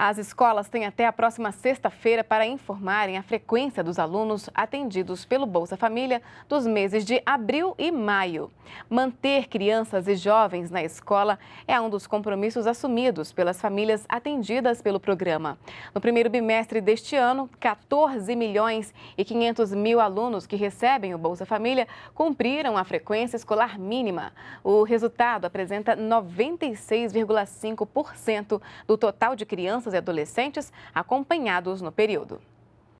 As escolas têm até a próxima sexta-feira para informarem a frequência dos alunos atendidos pelo Bolsa Família dos meses de abril e maio. Manter crianças e jovens na escola é um dos compromissos assumidos pelas famílias atendidas pelo programa. No primeiro bimestre deste ano, 14 milhões e 500 mil alunos que recebem o Bolsa Família cumpriram a frequência escolar mínima. O resultado apresenta 96,5% do total de crianças e adolescentes acompanhados no período.